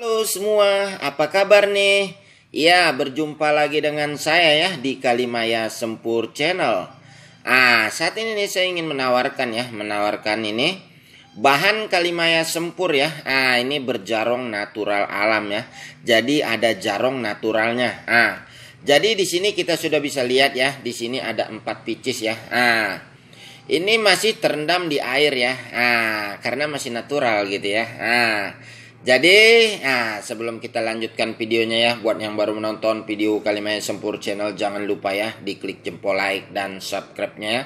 Halo semua, apa kabar nih? Ya, berjumpa lagi dengan saya ya di Kalimaya Sempur Channel. Ah, saat ini nih saya ingin menawarkan ya, menawarkan ini bahan Kalimaya Sempur ya. Ah, ini berjarong natural alam ya. Jadi ada jarong naturalnya. Ah, jadi di sini kita sudah bisa lihat ya, di sini ada empat picis ya. Ah, ini masih terendam di air ya. Ah, karena masih natural gitu ya. Ah, jadi, nah sebelum kita lanjutkan videonya ya, buat yang baru menonton video Kalimaya Sempur channel jangan lupa ya diklik jempol like dan subscribe-nya ya.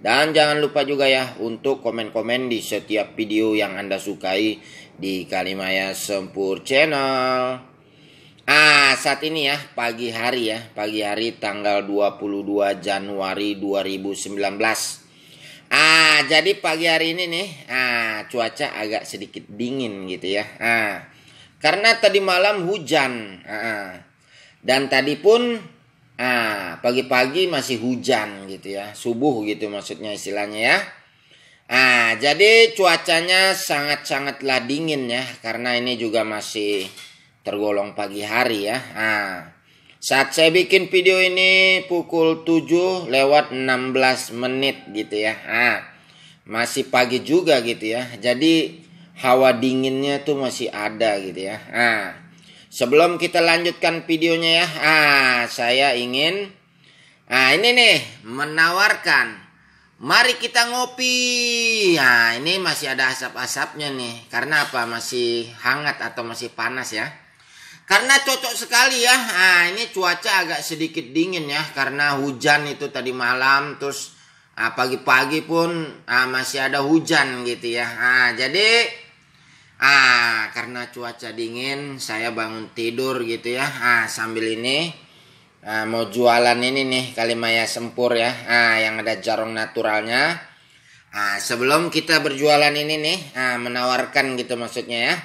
Dan jangan lupa juga ya untuk komen-komen di setiap video yang Anda sukai di Kalimaya Sempur channel. Ah, saat ini ya pagi hari ya, pagi hari tanggal 22 Januari 2019 Ah, jadi pagi hari ini nih, ah cuaca agak sedikit dingin gitu ya. Ah, karena tadi malam hujan. Ah, dan tadi pun ah pagi-pagi masih hujan gitu ya. Subuh gitu maksudnya istilahnya ya. Ah, jadi cuacanya sangat-sangatlah dingin ya karena ini juga masih tergolong pagi hari ya. Ah, saat saya bikin video ini pukul 7 lewat 16 menit gitu ya. Nah, masih pagi juga gitu ya. Jadi hawa dinginnya tuh masih ada gitu ya. Nah, sebelum kita lanjutkan videonya ya. Ah, saya ingin Nah, ini nih menawarkan Mari kita ngopi. Nah, ini masih ada asap-asapnya nih. Karena apa? Masih hangat atau masih panas ya. Karena cocok sekali ya. Nah, ini cuaca agak sedikit dingin ya karena hujan itu tadi malam terus ah, pagi-pagi nah, pun nah, masih ada hujan gitu ya. Nah, jadi ah karena cuaca dingin saya bangun tidur gitu ya. Ah sambil ini nah, mau jualan ini nih Kalimaya Sempur ya. Ah yang ada jarong naturalnya. Ah sebelum kita berjualan ini nih ah, menawarkan gitu maksudnya ya.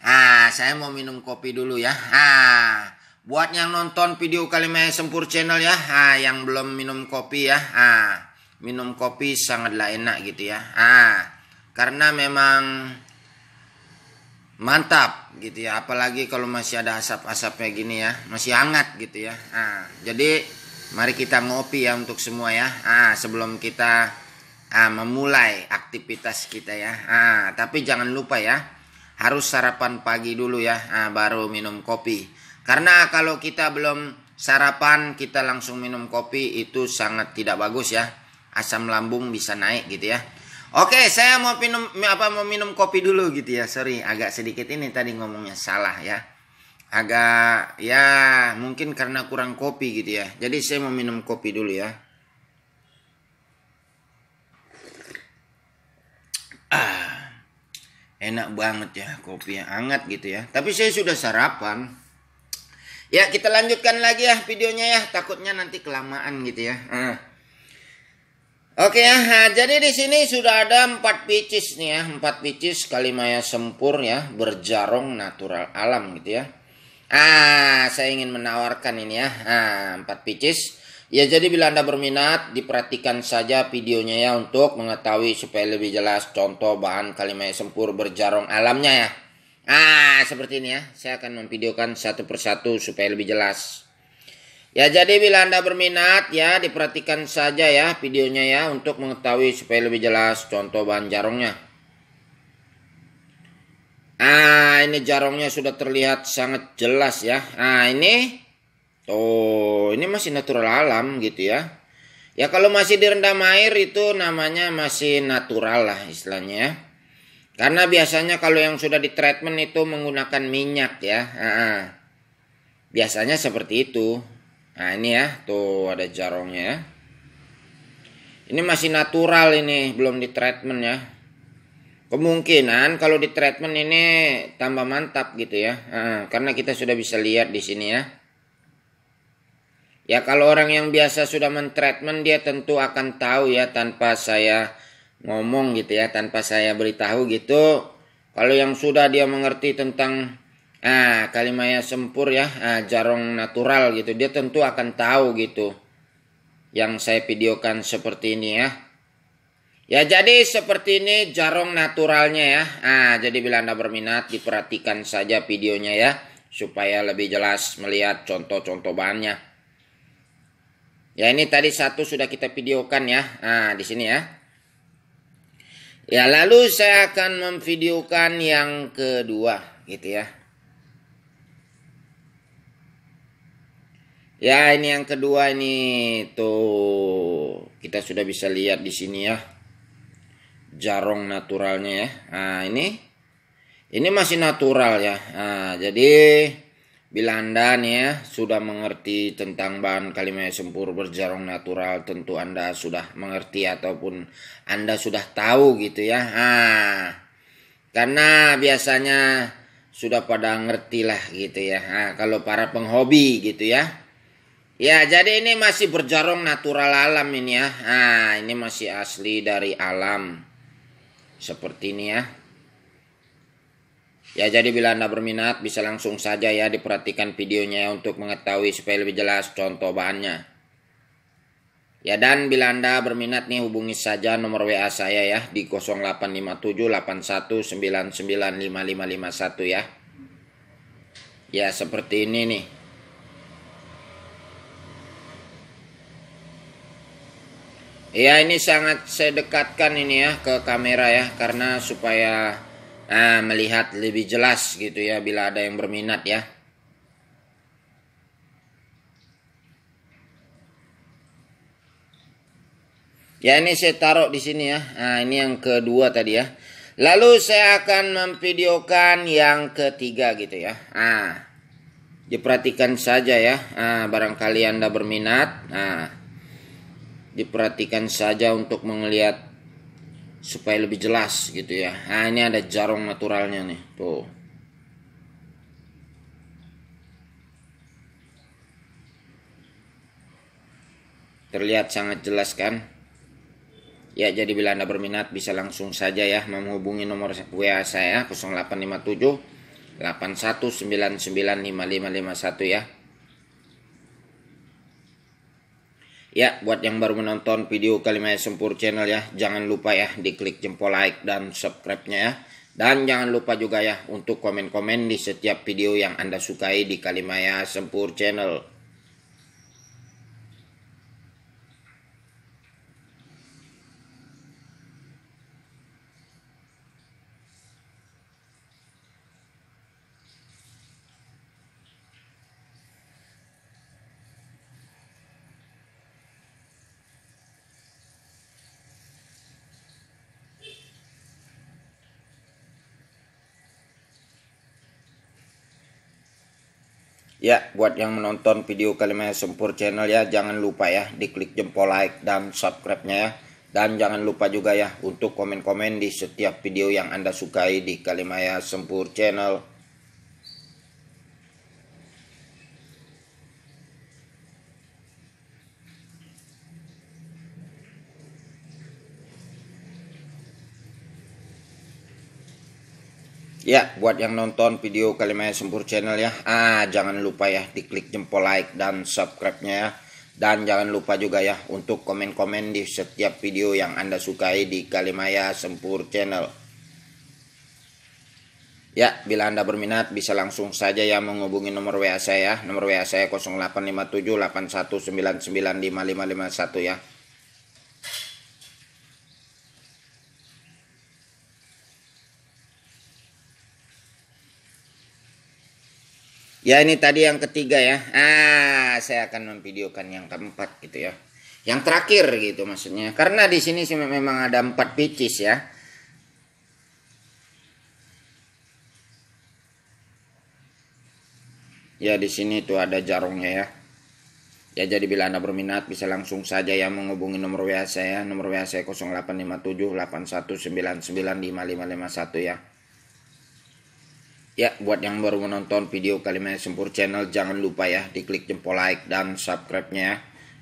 Ah, saya mau minum kopi dulu ya. Ah, buat yang nonton video kali ini Sempur channel ya, ah, yang belum minum kopi ya, ah, minum kopi sangatlah enak gitu ya. Ah, karena memang mantap gitu ya. Apalagi kalau masih ada asap-asapnya gini ya, masih hangat gitu ya. Ah, jadi mari kita ngopi ya untuk semua ya. Ah, sebelum kita ah, memulai aktivitas kita ya. Ah, tapi jangan lupa ya harus sarapan pagi dulu ya, nah, baru minum kopi. Karena kalau kita belum sarapan, kita langsung minum kopi itu sangat tidak bagus ya. Asam lambung bisa naik gitu ya. Oke, saya mau minum apa mau minum kopi dulu gitu ya. Sorry, agak sedikit ini tadi ngomongnya salah ya. Agak ya mungkin karena kurang kopi gitu ya. Jadi saya mau minum kopi dulu ya. Ah enak banget ya kopi yang hangat gitu ya tapi saya sudah sarapan ya kita lanjutkan lagi ya videonya ya takutnya nanti kelamaan gitu ya nah. Oke ya, nah, jadi di sini sudah ada empat picis nih ya, empat picis kalimaya sempur ya, berjarong natural alam gitu ya. Ah, saya ingin menawarkan ini ya, ah, empat picis Ya jadi bila Anda berminat diperhatikan saja videonya ya untuk mengetahui supaya lebih jelas contoh bahan kalimat sempur berjarong alamnya ya. Ah seperti ini ya saya akan memvideokan satu persatu supaya lebih jelas. Ya jadi bila Anda berminat ya diperhatikan saja ya videonya ya untuk mengetahui supaya lebih jelas contoh bahan jarongnya. Ah ini jarongnya sudah terlihat sangat jelas ya. Ah ini Oh, ini masih natural alam gitu ya. Ya kalau masih direndam air itu namanya masih natural lah istilahnya. Ya. Karena biasanya kalau yang sudah di treatment itu menggunakan minyak ya. Biasanya seperti itu. Nah ini ya, tuh ada jarongnya ya. Ini masih natural ini, belum di treatment ya. Kemungkinan kalau di treatment ini tambah mantap gitu ya. Karena kita sudah bisa lihat di sini ya. Ya kalau orang yang biasa sudah mentreatment dia tentu akan tahu ya tanpa saya ngomong gitu ya, tanpa saya beritahu gitu. Kalau yang sudah dia mengerti tentang ah kalimaya sempur ya, ah, jarong natural gitu, dia tentu akan tahu gitu. Yang saya videokan seperti ini ya. Ya jadi seperti ini jarong naturalnya ya. Ah jadi bila Anda berminat diperhatikan saja videonya ya supaya lebih jelas melihat contoh-contoh bahannya. Ya ini tadi satu sudah kita videokan ya. Nah di sini ya. Ya lalu saya akan memvideokan yang kedua gitu ya. Ya ini yang kedua ini tuh kita sudah bisa lihat di sini ya jarong naturalnya ya. Nah ini ini masih natural ya. Nah, jadi Bila Anda nih ya sudah mengerti tentang bahan kalimat sempur berjarung natural tentu Anda sudah mengerti ataupun Anda sudah tahu gitu ya. Ha. Ah, karena biasanya sudah pada ngerti lah gitu ya. Ha, ah, kalau para penghobi gitu ya. Ya jadi ini masih berjarung natural alam ini ya. Ha, ah, ini masih asli dari alam. Seperti ini ya. Ya jadi bila Anda berminat bisa langsung saja ya diperhatikan videonya untuk mengetahui supaya lebih jelas contoh bahannya. Ya dan bila Anda berminat nih hubungi saja nomor WA saya ya di 085781995551 ya. Ya seperti ini nih. Ya ini sangat saya dekatkan ini ya ke kamera ya karena supaya uh, melihat lebih jelas gitu ya bila ada yang berminat ya. Ya ini saya taruh di sini ya. Nah, ini yang kedua tadi ya. Lalu saya akan memvideokan yang ketiga gitu ya. ah diperhatikan saja ya. Nah, barangkali Anda berminat. Nah, diperhatikan saja untuk melihat supaya lebih jelas gitu ya nah ini ada jarong naturalnya nih tuh terlihat sangat jelas kan ya jadi bila anda berminat bisa langsung saja ya menghubungi nomor WA saya 0857 81995551 ya Ya, buat yang baru menonton video Kalimaya Sempur channel ya, jangan lupa ya diklik jempol like dan subscribe-nya ya. Dan jangan lupa juga ya untuk komen-komen di setiap video yang Anda sukai di Kalimaya Sempur channel. Ya, buat yang menonton video Kalimaya Sempur channel ya, jangan lupa ya diklik jempol like dan subscribe-nya ya. Dan jangan lupa juga ya untuk komen-komen di setiap video yang Anda sukai di Kalimaya Sempur Channel. Ya, buat yang nonton video Kalimaya Sempur channel ya, ah jangan lupa ya diklik jempol like dan subscribe-nya ya. Dan jangan lupa juga ya untuk komen-komen di setiap video yang Anda sukai di Kalimaya Sempur channel. Ya, bila Anda berminat bisa langsung saja ya menghubungi nomor WA saya, ya. nomor WA saya 085781995551 ya. Ya ini tadi yang ketiga ya. Ah, saya akan memvideokan yang keempat gitu ya. Yang terakhir gitu maksudnya. Karena di sini sih memang ada empat picis ya. Ya di sini tuh ada jarungnya ya. Ya jadi bila Anda berminat bisa langsung saja ya menghubungi nomor WA saya. Nomor WA saya 0857 ya. Ya, buat yang baru menonton video Kalimaya Sempur Channel, jangan lupa ya diklik jempol like dan subscribe-nya ya.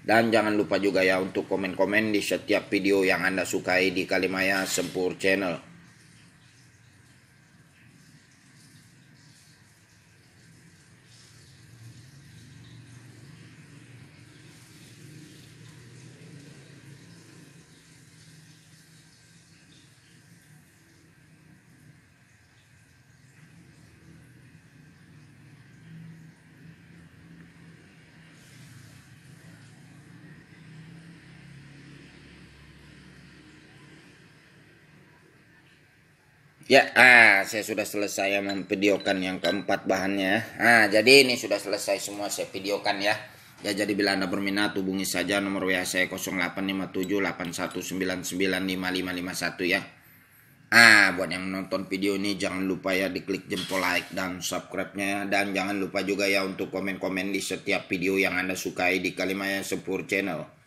Dan jangan lupa juga ya untuk komen-komen di setiap video yang Anda sukai di Kalimaya Sempur Channel. Ya, ah, saya sudah selesai memvideokan yang keempat bahannya. Ah, jadi ini sudah selesai semua saya videokan ya. Ya, jadi bila Anda berminat hubungi saja nomor WA saya 085781995551 ya. Ah, buat yang menonton video ini jangan lupa ya diklik jempol like dan subscribe-nya dan jangan lupa juga ya untuk komen-komen di setiap video yang Anda sukai di Kalimaya Sepur Channel.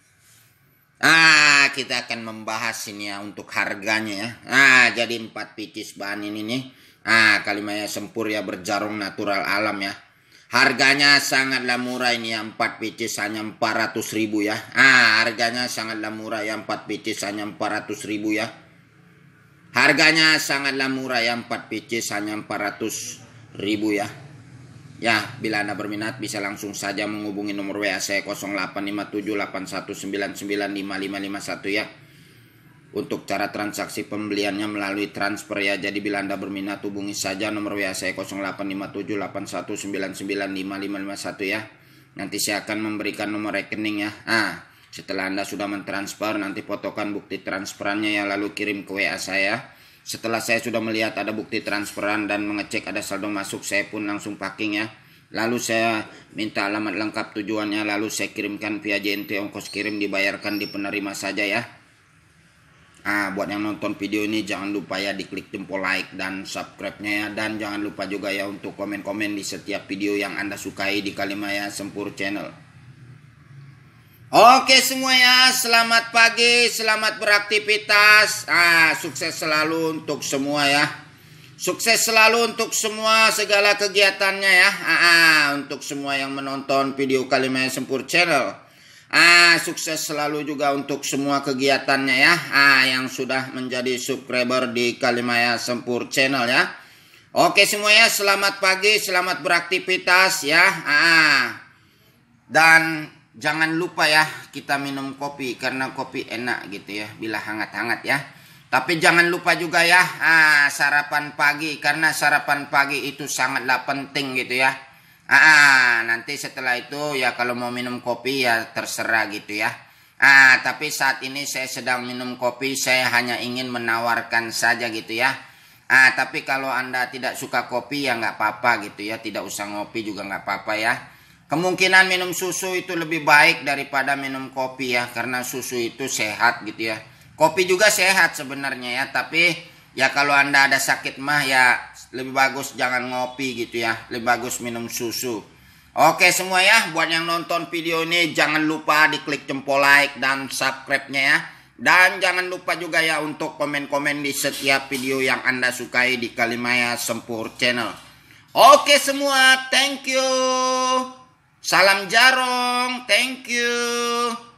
Ah, kita akan membahas ini ya untuk harganya ya. Ah, jadi empat picis bahan ini nih. Ah, kalimaya sempur ya berjarung natural alam ya. Harganya sangatlah murah ini ya, 4 pcs hanya 400 ribu ya. Ah, harganya sangatlah murah ya, 4 pcs hanya 400 ribu ya. Harganya sangatlah murah ya, 4 pcs hanya 400 ribu ya. Ya, bila Anda berminat bisa langsung saja menghubungi nomor WA saya 085781995551 ya. Untuk cara transaksi pembeliannya melalui transfer ya. Jadi bila Anda berminat hubungi saja nomor WA saya 085781995551 ya. Nanti saya akan memberikan nomor rekening ya. Ah, setelah Anda sudah mentransfer nanti fotokan bukti transferannya ya lalu kirim ke WA saya setelah saya sudah melihat ada bukti transferan dan mengecek ada saldo masuk, saya pun langsung packing ya. Lalu saya minta alamat lengkap tujuannya, lalu saya kirimkan via JNT ongkos kirim dibayarkan di penerima saja ya. Ah, buat yang nonton video ini jangan lupa ya diklik jempol like dan subscribe-nya ya. Dan jangan lupa juga ya untuk komen-komen di setiap video yang Anda sukai di Kalimaya Sempur Channel. Oke semua ya selamat pagi, selamat beraktivitas. Ah, sukses selalu untuk semua ya. Sukses selalu untuk semua segala kegiatannya ya. Ah, ah untuk semua yang menonton video Kalimaya Sempur Channel. Ah, sukses selalu juga untuk semua kegiatannya ya. Ah, yang sudah menjadi subscriber di Kalimaya Sempur Channel ya. Oke semua ya selamat pagi, selamat beraktivitas ya. Ah, ah. dan jangan lupa ya kita minum kopi karena kopi enak gitu ya bila hangat-hangat ya. Tapi jangan lupa juga ya ah, sarapan pagi karena sarapan pagi itu sangatlah penting gitu ya. Ah, nanti setelah itu ya kalau mau minum kopi ya terserah gitu ya. Ah, tapi saat ini saya sedang minum kopi, saya hanya ingin menawarkan saja gitu ya. Ah, tapi kalau Anda tidak suka kopi ya nggak apa-apa gitu ya, tidak usah ngopi juga nggak apa-apa ya. Kemungkinan minum susu itu lebih baik daripada minum kopi ya karena susu itu sehat gitu ya. Kopi juga sehat sebenarnya ya, tapi ya kalau Anda ada sakit mah ya lebih bagus jangan ngopi gitu ya, lebih bagus minum susu. Oke semua ya, buat yang nonton video ini jangan lupa di klik jempol like dan subscribe-nya ya. Dan jangan lupa juga ya untuk komen-komen di setiap video yang Anda sukai di Kalimaya Sempur Channel. Oke semua, thank you. Salam Jarong, thank you.